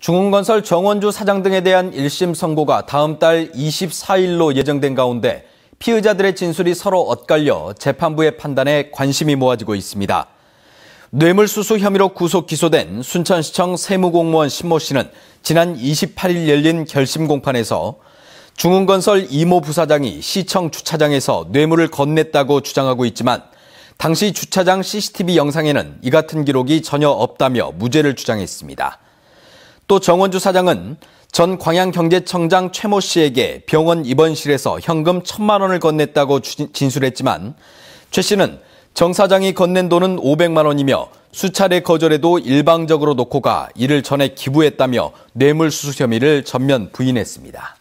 중흥건설 정원주 사장 등에 대한 1심 선고가 다음 달 24일로 예정된 가운데 피의자들의 진술이 서로 엇갈려 재판부의 판단에 관심이 모아지고 있습니다. 뇌물수수 혐의로 구속 기소된 순천시청 세무공무원 신모 씨는 지난 28일 열린 결심 공판에서 중흥건설 이모 부사장이 시청 주차장에서 뇌물을 건넸다고 주장하고 있지만 당시 주차장 CCTV 영상에는 이 같은 기록이 전혀 없다며 무죄를 주장했습니다. 또 정원주 사장은 전 광양경제청장 최모 씨에게 병원 입원실에서 현금 천만 원을 건넸다고 진술했지만 최 씨는 정 사장이 건넨 돈은 500만 원이며 수차례 거절해도 일방적으로 놓고 가 이를 전에 기부했다며 뇌물수수 혐의를 전면 부인했습니다.